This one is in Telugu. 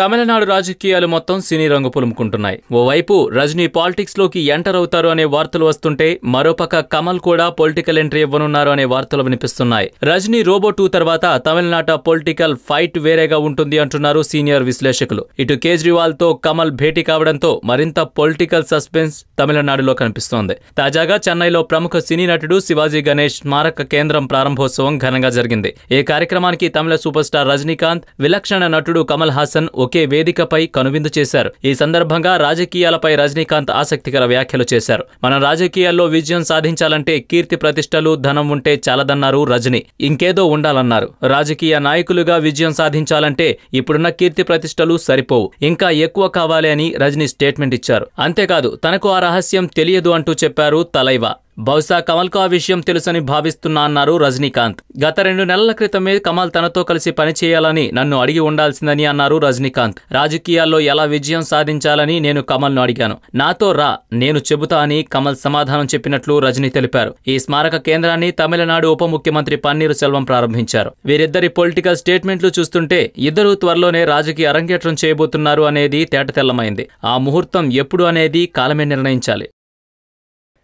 తమిళనాడు రాజకీయాలు మొత్తం సినీ రంగు పులుముకుంటున్నాయి ఓవైపు రజనీ లోకి ఎంటర్ అవుతారు అనే వార్తలు వస్తుంటే మరోపక్క కమల్ కూడా పొలిటికల్ ఎంట్రీ ఇవ్వనున్నారు అనే వార్తలు వినిపిస్తున్నాయి రజనీ రోబో టూ తర్వాత తమిళనాట పొలిటికల్ ఫైట్ వేరేగా ఉంటుంది అంటున్నారు సీనియర్ విశ్లేషకులు ఇటు కేజ్రీవాల్ తో కమల్ భేటీ కావడంతో మరింత పొలిటికల్ సస్పెన్స్ తమిళనాడులో కనిపిస్తోంది తాజాగా చెన్నైలో ప్రముఖ సినీ నటుడు శివాజీ గణేష్ స్మారక కేంద్రం ప్రారంభోత్సవం ఘనంగా జరిగింది ఈ కార్యక్రమానికి తమిళ సూపర్ స్టార్ రజనీకాంత్ విలక్షణ నటుడు కమల్ హాసన్ ఒకే వేదికపై కనువిందు చేశారు ఈ సందర్భంగా రాజకీయాలపై రజనీకాంత్ ఆసక్తికర వ్యాఖ్యలు చేశారు మన రాజకీయాల్లో విజయం సాధించాలంటే కీర్తి ప్రతిష్టలు ధనం ఉంటే చాలదన్నారు రజని ఇంకేదో ఉండాలన్నారు రాజకీయ నాయకులుగా విజయం సాధించాలంటే ఇప్పుడున్న కీర్తి ప్రతిష్టలు సరిపోవు ఇంకా ఎక్కువ కావాలి అని రజనీ స్టేట్మెంట్ ఇచ్చారు అంతేకాదు తనకు ఆ రహస్యం తెలియదు అంటూ చెప్పారు తలైవా బహుశా కు ఆ విషయం తెలుసని భావిస్తున్నా అన్నారు రజనీకాంత్ గత రెండు నెలల క్రితమే కమల్ తనతో కలిసి పనిచేయాలని నన్ను అడిగి ఉండాల్సిందని అన్నారు రజనీకాంత్ రాజకీయాల్లో ఎలా విజయం సాధించాలని నేను కమల్ను అడిగాను నాతో రా నేను చెబుతా అని కమల్ సమాధానం చెప్పినట్లు రజనీ తెలిపారు ఈ స్మారక కేంద్రాన్ని తమిళనాడు ఉప ముఖ్యమంత్రి పన్నీరు సెల్వం ప్రారంభించారు వీరిద్దరి పొలిటికల్ స్టేట్మెంట్లు చూస్తుంటే ఇద్దరు త్వరలోనే రాజకీయ అరంగేట్రం చేయబోతున్నారు అనేది తేటతెల్లమైంది ఆ ముహూర్తం ఎప్పుడు అనేది కాలమే నిర్ణయించాలి